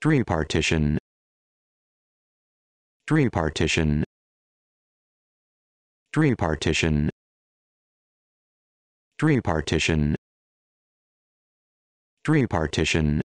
Tree partition. Tree partition. Tree partition. Tree partition. Tree partition.